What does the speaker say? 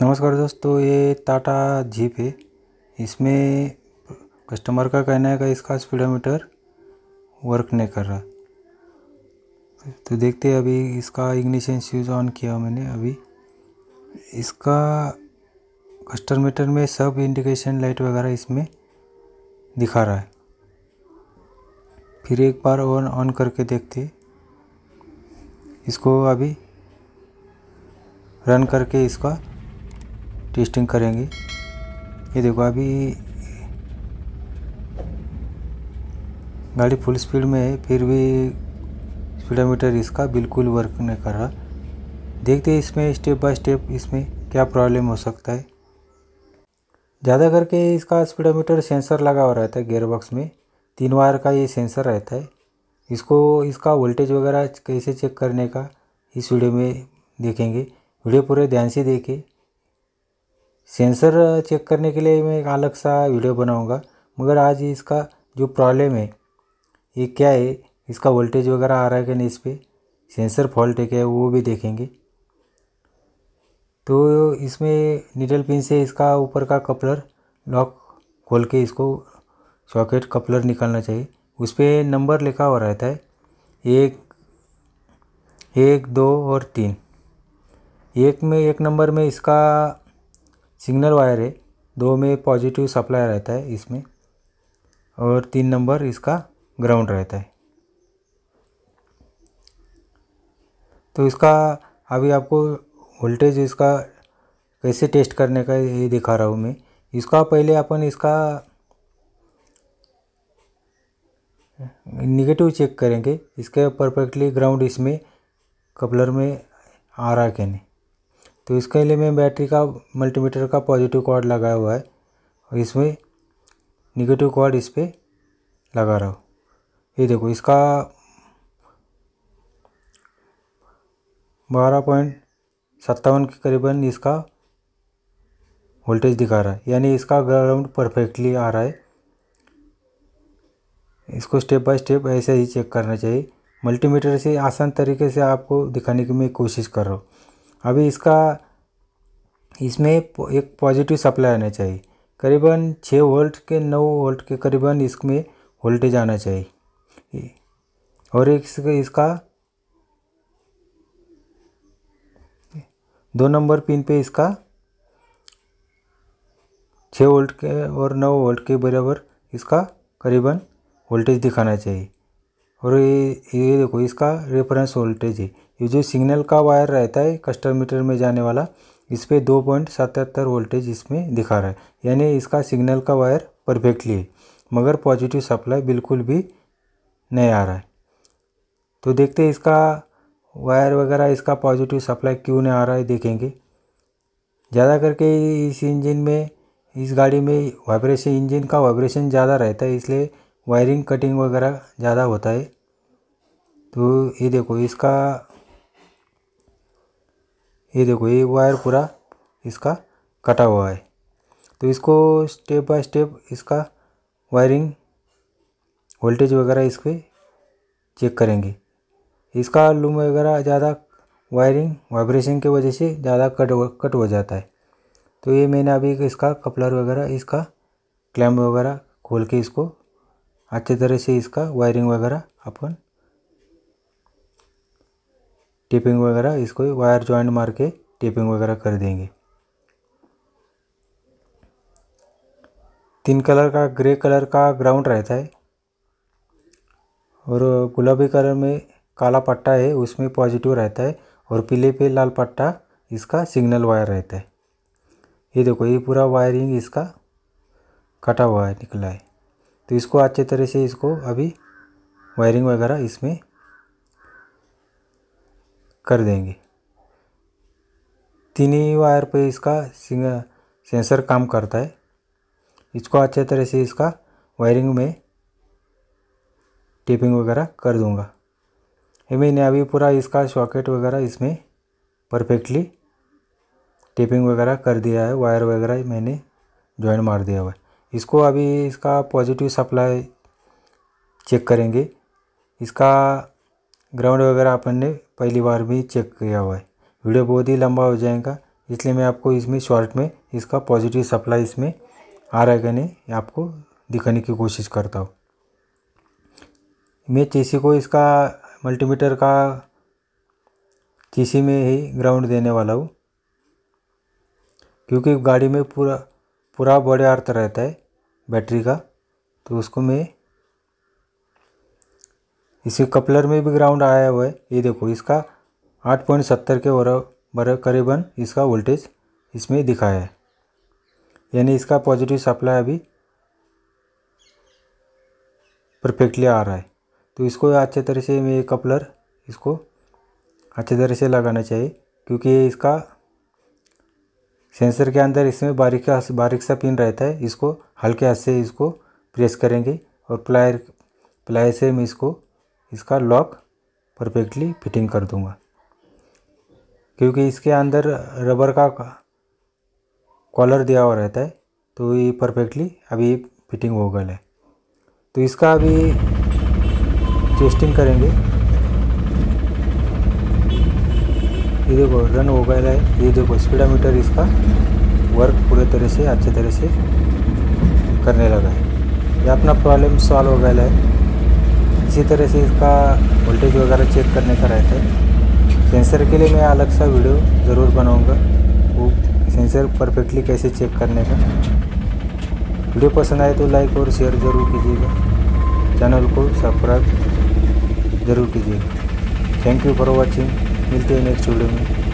नमस्कार दोस्तों ये टाटा जीप है इसमें कस्टमर का कहना है कि इसका स्पीडोमीटर वर्क नहीं कर रहा तो देखते अभी इसका इग्निशन स्विच ऑन किया मैंने अभी इसका कस्टमीटर में सब इंडिकेशन लाइट वगैरह इसमें दिखा रहा है फिर एक बार ऑन ऑन करके देखते इसको अभी रन करके इसका टेस्टिंग करेंगे ये देखो अभी गाड़ी फुल स्पीड में है फिर भी स्पीडोमीटर इसका बिल्कुल वर्क नहीं कर रहा देखते हैं इसमें स्टेप बाय स्टेप इसमें क्या प्रॉब्लम हो सकता है ज़्यादा करके इसका स्पीडोमीटर सेंसर लगा हुआ रहता है गेयरबॉक्स में तीन वायर का ये सेंसर रहता है इसको इसका वोल्टेज वगैरह कैसे चेक करने का इस वीडियो में देखेंगे वीडियो पूरे ध्यान से देखें सेंसर चेक करने के लिए मैं एक अलग सा वीडियो बनाऊंगा मगर आज इसका जो प्रॉब्लम है ये क्या है इसका वोल्टेज वगैरह आ रहा है कि नहीं इस पर सेंसर फॉल्ट है क्या वो भी देखेंगे तो इसमें निडल पिन से इसका ऊपर का कपलर लॉक खोल के इसको सॉकेट कपलर निकालना चाहिए उस पर नंबर लिखा हुआ रहता है एक एक दो और तीन एक में एक नंबर में इसका सिग्नल वायर है दो में पॉजिटिव सप्लाई रहता है इसमें और तीन नंबर इसका ग्राउंड रहता है तो इसका अभी आपको वोल्टेज इसका कैसे टेस्ट करने का ये दिखा रहा हूँ मैं इसका पहले अपन इसका निगेटिव चेक करेंगे इसके परफेक्टली ग्राउंड इसमें कपलर में आ रहा क्या नहीं तो इसके लिए मैं बैटरी का मल्टीमीटर का पॉजिटिव कॉर्ड लगाया हुआ है और इसमें निगेटिव कॉर्ड इस पर लगा रहा हूँ ये देखो इसका बारह पॉइंट सत्तावन के करीबन इसका वोल्टेज दिखा रहा है यानी इसका ग्राउंड परफेक्टली आ रहा है इसको स्टेप बाय स्टेप ऐसे ही चेक करना चाहिए मल्टीमीटर से आसान तरीके से आपको दिखाने की मैं कोशिश कर रहा हूँ अभी इसका इसमें एक पॉजिटिव सप्लाई आना चाहिए करीबन छः वोल्ट के नौ वोल्ट के करीबन इसमें वोल्टेज आना चाहिए और एक इसका दो नंबर पिन पे इसका छः वोल्ट के और नौ वोल्ट के बराबर इसका करीबन वोल्टेज दिखाना चाहिए और ये ये देखो इसका रेफरेंस वोल्टेज है ये जो सिग्नल का वायर रहता है कस्टर मीटर में जाने वाला इस पर दो पॉइंट सतहत्तर वोल्टेज इसमें दिखा रहा है यानी इसका सिग्नल का वायर परफेक्टली है मगर पॉजिटिव सप्लाई बिल्कुल भी नहीं आ रहा है तो देखते हैं इसका वायर वगैरह इसका पॉजिटिव सप्लाई क्यों नहीं आ रहा है देखेंगे ज़्यादा करके इस इंजन में इस गाड़ी में वाइब्रेशन इंजन का वाइब्रेशन ज़्यादा रहता है इसलिए वायरिंग कटिंग वगैरह ज़्यादा होता है तो ये देखो इसका ये देखो ये वायर पूरा इसका कटा हुआ है तो इसको स्टेप बाय स्टेप इसका वायरिंग वोल्टेज वगैरह इस पर चेक करेंगे इसका लूम वगैरह ज़्यादा वायरिंग वाइब्रेशन के वजह से ज़्यादा कट कट हो जाता है तो ये मैंने अभी इसका कपलर वगैरह इसका क्लैम्प वगैरह खोल के इसको अच्छे तरह से इसका वायरिंग वगैरह अपन टिपिंग वगैरह इसको वायर जॉइंट मार के टेपिंग वगैरह कर देंगे तीन कलर का ग्रे कलर का ग्राउंड रहता है और गुलाबी कलर में काला पट्टा है उसमें पॉजिटिव रहता है और पीले पे लाल पट्टा इसका सिग्नल वायर रहता है ये देखो ये पूरा वायरिंग इसका कटा हुआ है निकला है तो इसको अच्छे तरह से इसको अभी वायरिंग वगैरह इसमें कर देंगे तीन ही वायर पे इसका सेंसर काम करता है इसको अच्छे तरह से इसका वायरिंग में टेपिंग वगैरह कर दूंगा ये मैंने अभी पूरा इसका शॉकेट वगैरह इसमें परफेक्टली टेपिंग वगैरह कर दिया है वायर वगैरह मैंने जॉइन मार दिया हुआ है इसको अभी इसका पॉजिटिव सप्लाई चेक करेंगे इसका ग्राउंड वगैरह अपन ने पहली बार भी चेक किया हुआ है वीडियो बहुत ही लंबा हो जाएगा इसलिए मैं आपको इसमें शॉर्ट में इसका पॉजिटिव सप्लाई इसमें आ रहा है कि नहीं आपको दिखाने की कोशिश करता हूँ मैं चीसी को इसका मल्टीमीटर का चीसी में ही ग्राउंड देने वाला हूँ क्योंकि गाड़ी में पूरा पूरा बॉडी अर्थ रहता है बैटरी का तो उसको मैं इसी कपलर में भी ग्राउंड आया हुआ है ये देखो इसका 8.70 के बराबर करीबन इसका वोल्टेज इसमें दिखाया है यानी इसका पॉजिटिव सप्लाई अभी परफेक्टली आ रहा है तो इसको अच्छे तरह से मैं कपलर इसको अच्छे तरह से लगाना चाहिए क्योंकि इसका सेंसर के अंदर इसमें बारीक बारीक सा पिन रहता है इसको हल्के हाथ से इसको प्रेस करेंगे और प्लायर प्लायर से हम इसको इसका लॉक परफेक्टली फिटिंग कर दूंगा क्योंकि इसके अंदर रबर का कॉलर दिया हुआ रहता है तो ये परफेक्टली अभी फिटिंग हो गया है तो इसका अभी टेस्टिंग करेंगे ये देखो रन हो गया है ये देखो स्पीडामीटर इसका वर्क पूरे तरह से अच्छे तरह से करने लगा है ये अपना प्रॉब्लम सॉल्व हो गया है इसी तरह से इसका वोल्टेज वगैरह चेक करने का रहता है सेंसर के लिए मैं अलग सा वीडियो ज़रूर बनाऊंगा वो सेंसर परफेक्टली कैसे चेक करने का वीडियो पसंद आए तो लाइक और शेयर ज़रूर कीजिएगा चैनल को सब्सक्राइब ज़रूर कीजिएगा थैंक यू फॉर वॉचिंग मिलते हैं नेक्स्ट वीडियो में